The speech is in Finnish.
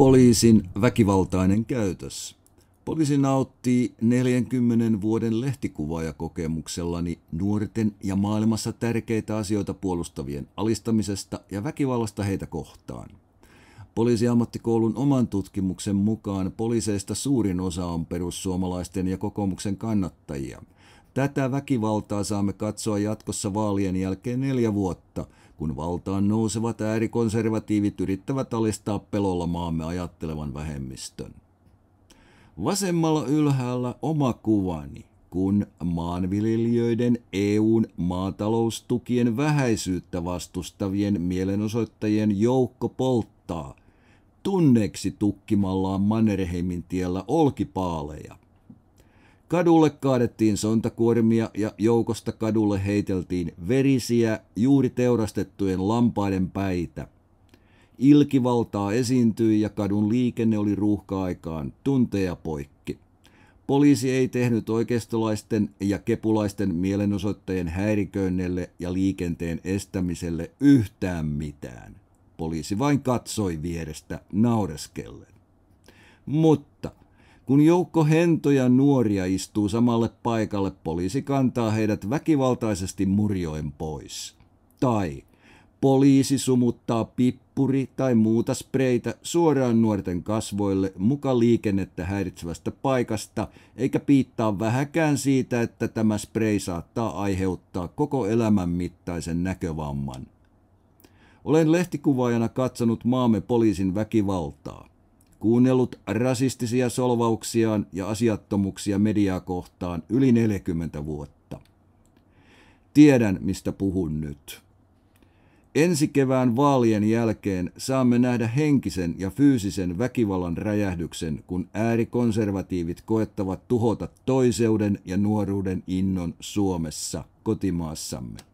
Poliisin väkivaltainen käytös. Poliisi nauttii 40 vuoden lehtikuvaajakokemuksellani nuorten ja maailmassa tärkeitä asioita puolustavien alistamisesta ja väkivallasta heitä kohtaan. Poliisiammattikoulun oman tutkimuksen mukaan poliiseista suurin osa on perussuomalaisten ja kokoomuksen kannattajia. Tätä väkivaltaa saamme katsoa jatkossa vaalien jälkeen neljä vuotta – kun valtaan nousevat äärikonservatiivit yrittävät alistaa pelolla maamme ajattelevan vähemmistön. Vasemmalla ylhäällä oma kuvani, kun maanviljelijöiden EUn maataloustukien vähäisyyttä vastustavien mielenosoittajien joukko polttaa, tunneksi tukkimallaan Mannerheimin tiellä olkipaaleja – Kadulle kaadettiin sontakuormia ja joukosta kadulle heiteltiin verisiä, juuri teurastettujen lampaiden päitä. Ilkivaltaa esiintyi ja kadun liikenne oli ruuhka-aikaan tunteja poikki. Poliisi ei tehnyt oikeistolaisten ja kepulaisten mielenosoittajien häiriköinnelle ja liikenteen estämiselle yhtään mitään. Poliisi vain katsoi vierestä naureskellen. Mutta kun joukko hentoja nuoria istuu samalle paikalle, poliisi kantaa heidät väkivaltaisesti murjoen pois. Tai poliisi sumuttaa pippuri tai muuta spreitä suoraan nuorten kasvoille muka liikennettä häiritsevästä paikasta, eikä piittaa vähäkään siitä, että tämä spray saattaa aiheuttaa koko elämän mittaisen näkövamman. Olen lehtikuvaajana katsonut maamme poliisin väkivaltaa kuunnellut rasistisia solvauksiaan ja asiattomuuksia mediaa kohtaan yli 40 vuotta. Tiedän, mistä puhun nyt. Ensi kevään vaalien jälkeen saamme nähdä henkisen ja fyysisen väkivallan räjähdyksen, kun äärikonservatiivit koettavat tuhota toiseuden ja nuoruuden innon Suomessa, kotimaassamme.